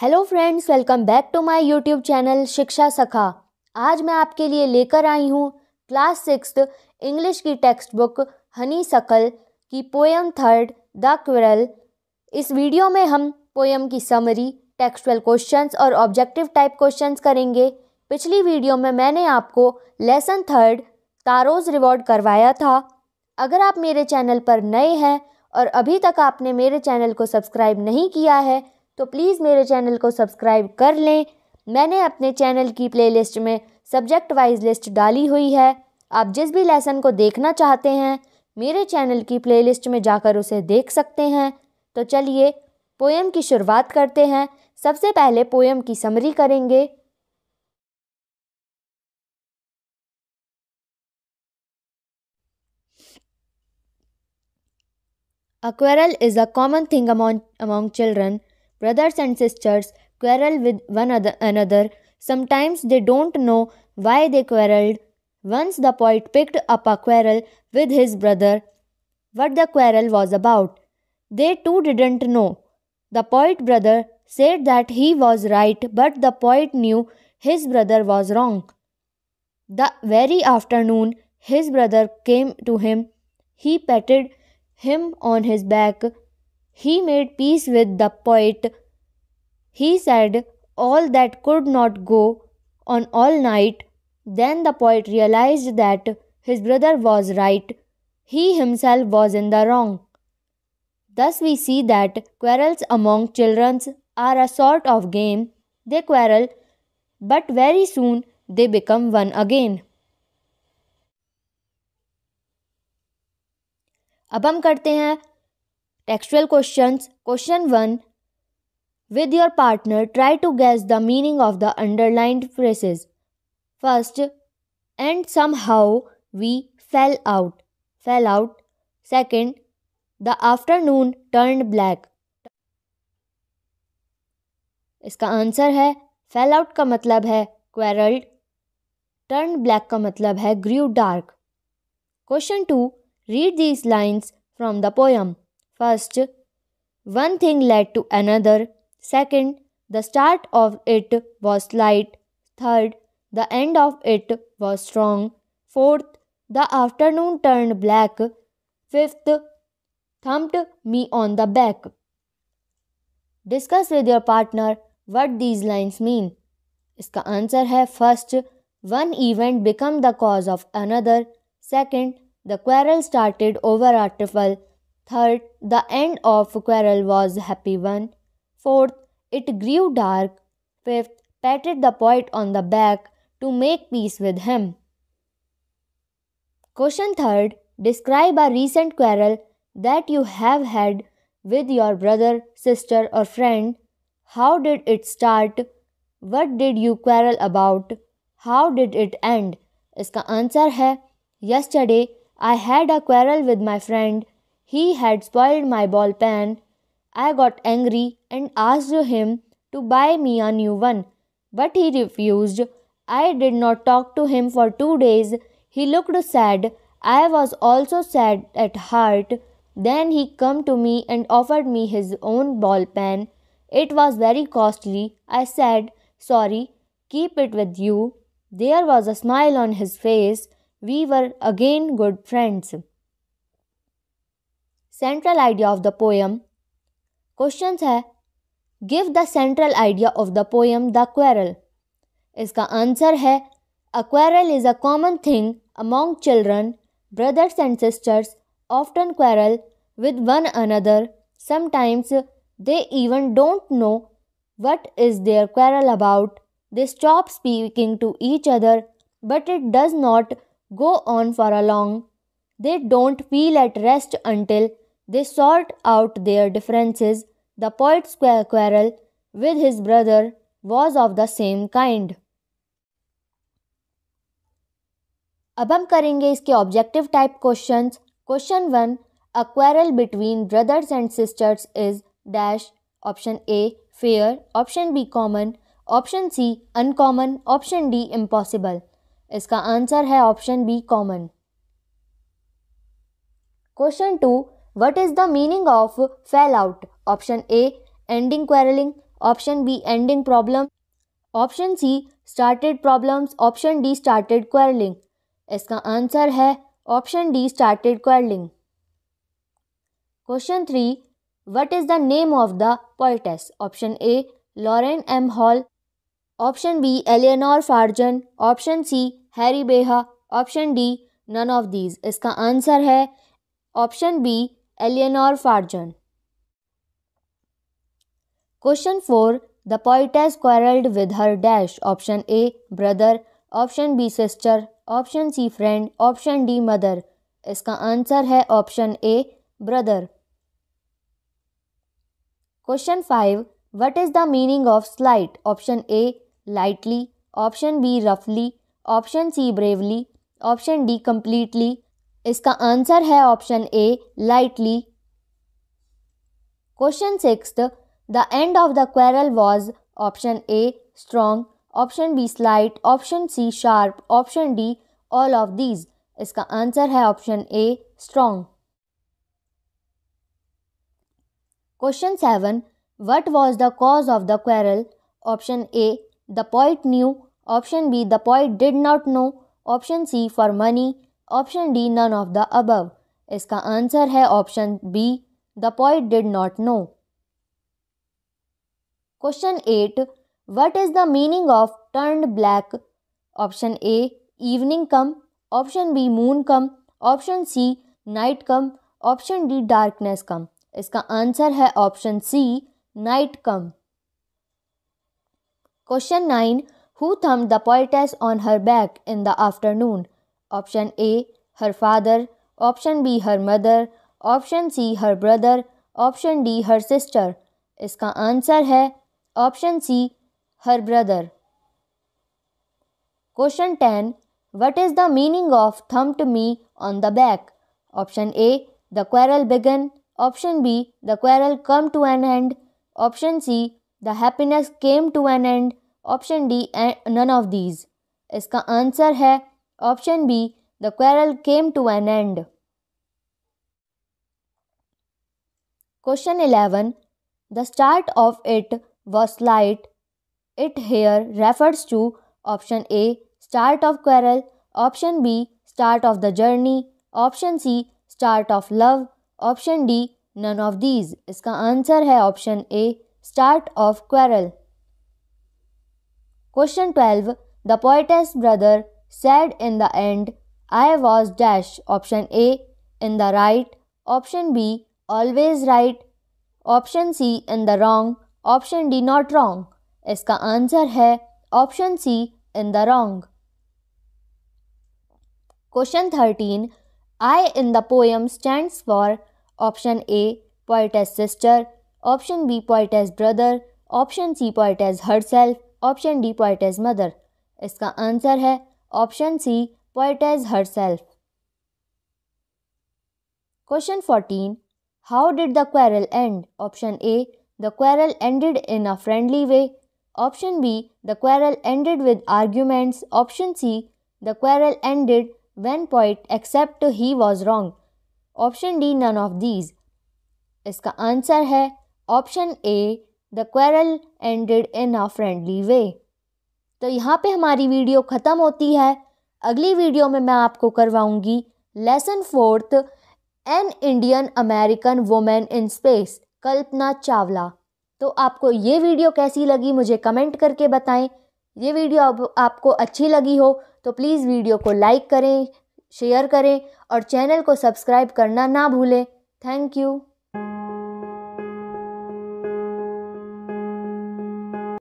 Hello friends welcome back to my YouTube channel Shiksha Sakha आज मैं आपके लिए लेकर आई हूँ क्लास सिक्स इंग्लिश की टेक्स्ट बुक हनी सकल की पोएम थर्ड द क्वरल इस वीडियो में हम पोएम की समरी टेक्स्टुअल क्वेश्चंस और ऑब्जेक्टिव टाइप क्वेश्चंस करेंगे पिछली वीडियो में मैंने आपको लेसन थर्ड तारोज़ रिवॉर्ड करवाया था अगर आप मेरे चैनल पर नए हैं और अभी तक आपने मेरे चैनल को सब्सक्राइब नहीं किया है तो प्लीज़ मेरे चैनल को सब्सक्राइब कर लें मैंने अपने चैनल की प्लेलिस्ट में सब्जेक्ट वाइज लिस्ट डाली हुई है आप जिस भी लेसन को देखना चाहते हैं मेरे चैनल की प्लेलिस्ट में जाकर उसे देख सकते हैं तो चलिए पोएम की शुरुआत करते हैं सबसे पहले पोएम की समरी करेंगे a quarrel is a common thing among children Brothers and sisters quarrel with one another. Sometimes they don't know why they quarreled. Once the poet picked up a quarrel with his brother. What the quarrel was about, they too didn't know. The poet brother said that he was right, but the poet knew his brother was wrong. The very afternoon, his brother came to him. He patted him on his back he made peace with the poet. He said, All that could not go on all night. Then the poet realized that his brother was right. He himself was in the wrong. Thus, we see that quarrels among children are a sort of game. They quarrel, but very soon they become one again. अब हम करते हैं textual question question one with your partner try to guess the meaning of the underlined phrases first and somehow we fell out fell out second the afternoon turn black इसका answer है fell out का मतलब है quarrelled turn black का मतलब है grew dark question two read these lines from the poem First, one thing led to another. Second, the start of it was light. Third, the end of it was strong. Fourth, the afternoon turned black. Fifth, thumped me on the back. Discuss with your partner what these lines mean. Iska answer hai first, one event become the cause of another. Second, the quarrel started over a trifle. Third, the end of quarrel was a happy one. Fourth, it grew dark. Fifth, patted the poet on the back to make peace with him. Question third, describe a recent quarrel that you have had with your brother, sister, or friend. How did it start? What did you quarrel about? How did it end? Iska answer है Yesterday, I had a quarrel with my friend. He had spoiled my ball pen. I got angry and asked him to buy me a new one, but he refused. I did not talk to him for two days. He looked sad. I was also sad at heart. Then he come to me and offered me his own ball pen. It was very costly. I said, Sorry, keep it with you. There was a smile on his face. We were again good friends central idea of the poem. Questions are: Give the central idea of the poem. The quarrel. Quarrel इसका answer A quarrel is a common thing among children, brothers and sisters often quarrel with one another. Sometimes they even don't know what is their quarrel about. They stop speaking to each other, but it does not go on for a long. They don't feel at rest until They sort out their differences. The poet's quarrel with his brother was of the same kind. अब हम करेंगे इसके objective type questions question one a quarrel between brothers and sisters is dash option A fair option B common option C uncommon option D impossible इसका answer है option B common question two what is the meaning of fell out option A ending quarrelling option B ending problem option C started problems option D started quarrelling इसका answer है option D started quarrelling question three what is the name of the poetess option A Lauren M Hall option B Eleanor Farjeon option C Harry Behn option D none of these इसका answer है option B Eleanor Farjan. Question 4. The poetess quarreled with her dash. Option A. Brother. Option B. Sister. Option C. Friend. Option D. Mother. इसका answer है option A. Brother. Question five. What is the meaning of slight? Option A. Lightly. Option B. Roughly. Option C. Bravely. Option D. Completely. इसका answer है option A lightly question six the end of the quarrel was option A strong option B slight option C sharp option D all of these इसका answer है option A strong question seven what was the cause of the quarrel option A the poet knew option B the poet did not know option C for money option D none of the above इसका answer है option B the poet did not know question eight what is the meaning of turn black option A evening come option B moon come option C night come option D darkness come इसका answer है option C night come question nine who thump the poetess on her back in the afternoon option A her father option B her mother option C her brother option D her sister इसका answer है option C her brother question ten what is the meaning of to me on the back option A the quarrel began option B the quarrel came to an end option C the happiness came to an end option D none of these इसका answer है Option B. The quarrel came to an end. Question 11. The start of it was light. It here refers to option A. Start of quarrel. Option B. Start of the journey. Option C. Start of love. Option D. None of these. इसका answer है option A. Start of quarrel. Question twelve. The poetess brother said in the end, I was dash option A in the right, option B always right, option C in the wrong, option D not wrong. Iska answer hai option C in the wrong. Question 13. I in the poem stands for option A poetess sister, option B poetess brother, option C poetess herself, option D poetess mother. Iska answer hai Option C. Poetess herself. Question 14. How did the quarrel end? Option A. The quarrel ended in a friendly way. Option B. The quarrel ended with arguments. Option C. The quarrel ended when poet accept he was wrong. Option D. None of these. इसका answer है A. The quarrel ended in a friendly way. तो यहाँ पे हमारी video ख़त्म होती है अगली वीडियो में मैं आपको करवाऊँगी lesson fourth an Indian American women in space Kalpana Chawla तो आपको ये वीडियो कैसी लगी मुझे कमेंट करके बताएं ये वीडियो अब आपको अच्छी लगी हो तो प्लीज़ वीडियो को लाइक करें शेयर करें और चैनल को सब्सक्राइब करना ना भूलें थैंक यू